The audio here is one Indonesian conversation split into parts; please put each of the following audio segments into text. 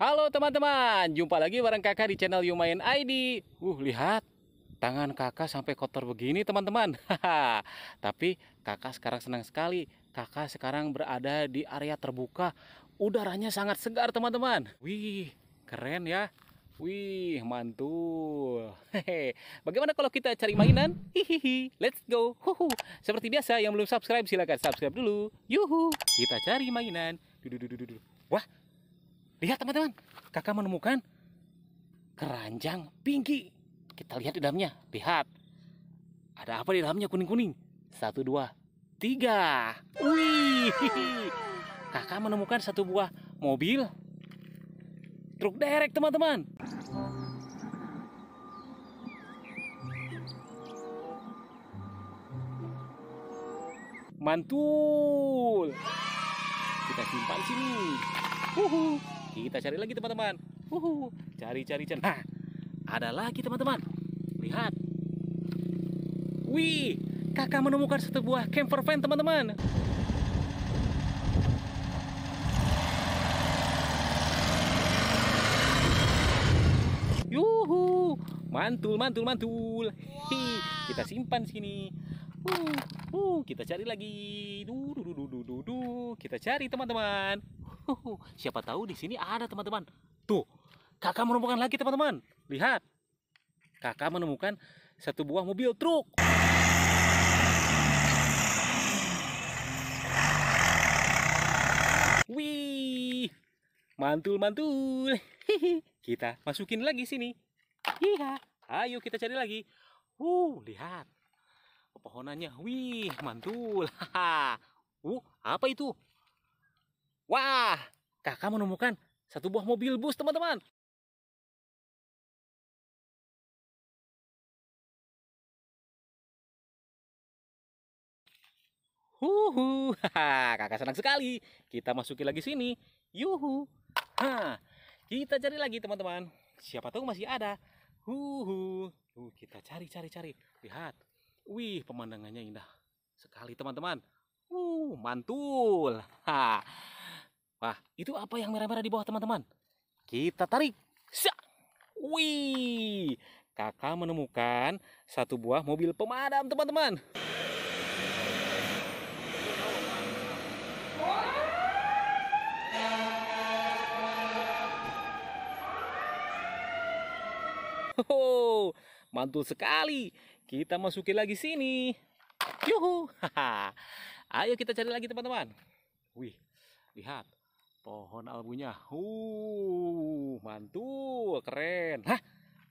Halo teman-teman, jumpa lagi bareng kakak di channel Yumain ID. Uh, lihat, tangan kakak sampai kotor begini teman-teman. Tapi kakak sekarang senang sekali. Kakak sekarang berada di area terbuka. Udaranya sangat segar teman-teman. Wih, keren ya. Wih, mantul. Bagaimana kalau kita cari mainan? Hihihi, let's go. Huhu. Seperti biasa, yang belum subscribe silahkan subscribe dulu. Yuhu, kita cari mainan. Duh, duh, duh, duh, duh. Wah, Lihat teman-teman, kakak menemukan keranjang pinky. Kita lihat di dalamnya. Lihat. Ada apa di dalamnya kuning-kuning? Satu, dua, tiga. Wih. Kakak menemukan satu buah mobil. Truk derek, teman-teman. Mantul. Kita simpan sini. Uhuh. Kita cari lagi teman-teman. Uhuh, cari cari cari. Nah, ada lagi teman-teman. Lihat. Wih, kakak menemukan satu buah camper van teman-teman. Yuhu, mantul mantul mantul. Hi, kita simpan sini. Uh, uh, kita cari lagi. Du, du, du, du, du, du. Kita cari teman-teman. Siapa tahu di sini ada teman-teman. Tuh, kakak menemukan lagi teman-teman. Lihat, kakak menemukan satu buah mobil truk. Wih, mantul-mantul. Kita masukin lagi sini. Iya, ayo kita cari lagi. Uh, lihat. Pepohonannya, wih, mantul. uh, apa itu? Wah, kakak menemukan satu buah mobil bus, teman-teman. Huhu, kakak senang sekali. Kita masuki lagi sini. Yuhu. Ha, kita cari lagi, teman-teman. Siapa tahu masih ada. Huhu. Uh, kita cari, cari, cari. Lihat. Wih, pemandangannya indah sekali, teman-teman. Uh, mantul. Ha. Wah, itu apa yang merah-merah di bawah teman-teman? Kita tarik. Sya! Wih, kakak menemukan satu buah mobil pemadam teman-teman. Oh, mantul sekali. Kita masukin lagi sini. Yuhu. Ayo kita cari lagi teman-teman. Wih, lihat. Pohon albunya. Uh, mantul, keren. Hah?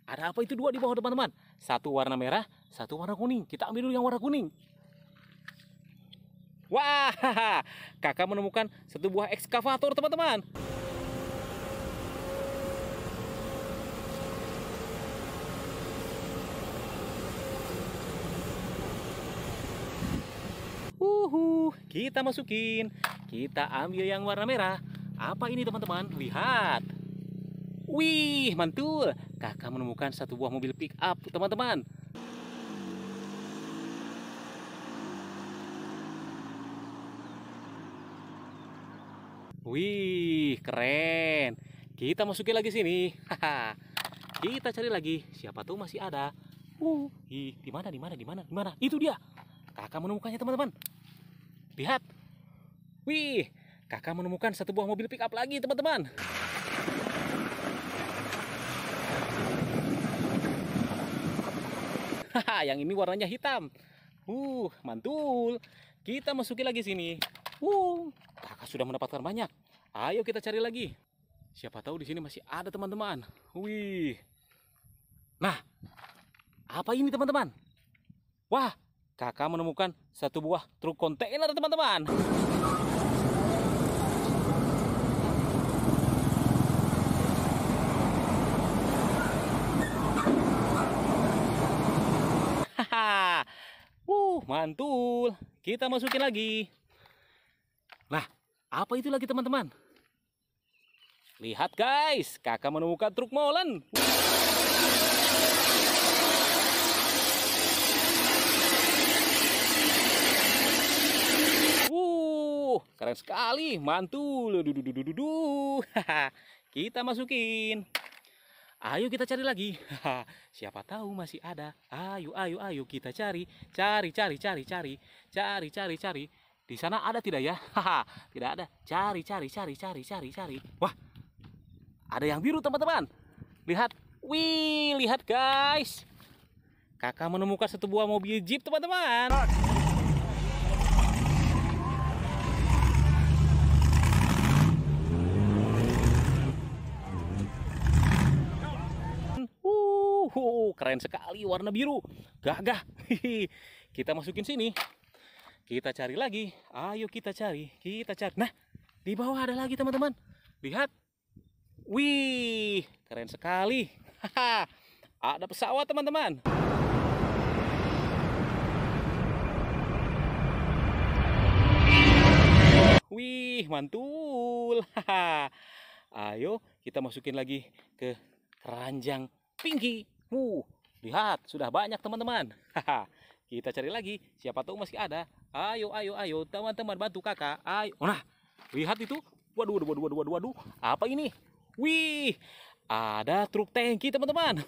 Ada apa itu dua di bawah teman-teman? Satu warna merah, satu warna kuning. Kita ambil dulu yang warna kuning. Wah, kakak menemukan satu buah ekskavator teman-teman. Uhuh, kita masukin. Kita ambil yang warna merah. Apa ini teman-teman? Lihat. Wih, mantul. Kakak menemukan satu buah mobil pick up, teman-teman. Wih, keren. Kita masukin lagi sini. Kita cari lagi. Siapa tuh masih ada? Uh, di mana? Di mana? Di mana? Di mana? Itu dia. Kakak menemukannya, teman-teman. Lihat. Wih, kakak menemukan satu buah mobil pickup lagi, teman-teman. Haha, yang ini warnanya hitam. Uh, mantul. Kita masuki lagi sini. Uh, kakak sudah mendapatkan banyak. Ayo kita cari lagi. Siapa tahu di sini masih ada teman-teman. Wih. Nah, apa ini teman-teman? Wah, kakak menemukan satu buah truk kontainer teman-teman. mantul. Kita masukin lagi. Nah, apa itu lagi teman-teman? Lihat guys, kakak menemukan truk molen. Uh, keren sekali, mantul. -du -du -du -du -du. Kita masukin. Ayo kita cari lagi. Siapa tahu masih ada. Ayo, ayo, ayo kita cari. Cari, cari, cari, cari. Cari, cari, cari. Di sana ada tidak ya? tidak ada. Cari, cari, cari, cari, cari, cari. Wah. Ada yang biru, teman-teman. Lihat. Wih, lihat guys. Kakak menemukan satu buah mobil Jeep, teman-teman. keren sekali warna biru gagah kita masukin sini kita cari lagi ayo kita cari kita cari nah di bawah ada lagi teman-teman lihat wih keren sekali ada pesawat teman-teman Wih, mantul. Ayo kita masukin lagi ke keranjang Pinky. Wuh, lihat sudah banyak teman-teman. Kita cari lagi, siapa tahu masih ada. Ayo, ayo, ayo, teman-teman bantu kakak. Ayo, oh, nah, lihat itu. Waduh, waduh, waduh, waduh, waduh. Apa ini? Wih, ada truk tangki teman-teman.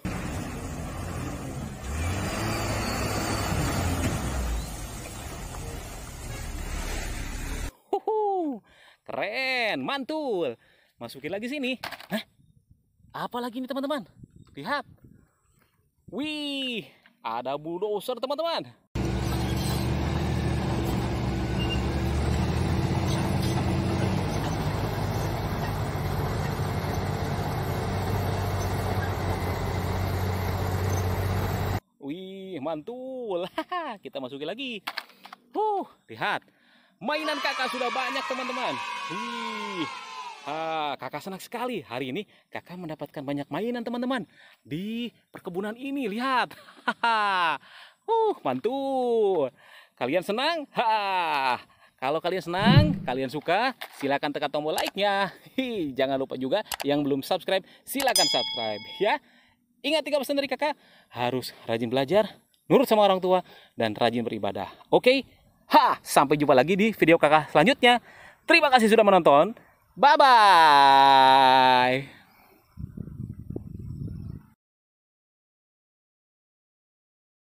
Keren, mantul. Masukin lagi sini. Hah? Apa lagi ini teman-teman? Lihat. Wih, ada bulldozer teman-teman. Wih, mantul. Kita masukin lagi. Huh, lihat. Mainan kakak sudah banyak, teman-teman. Wih. Ah, kakak senang sekali. Hari ini kakak mendapatkan banyak mainan teman-teman. Di perkebunan ini, lihat. hahaha uh, mantul. Kalian senang? Ha. Kalau kalian senang, kalian suka, silakan tekan tombol like-nya. hi Jangan lupa juga yang belum subscribe, silakan subscribe ya. Ingat tiga pesan dari kakak, harus rajin belajar, nurut sama orang tua, dan rajin beribadah. Oke? Ha, sampai jumpa lagi di video kakak selanjutnya. Terima kasih sudah menonton. Bye-bye.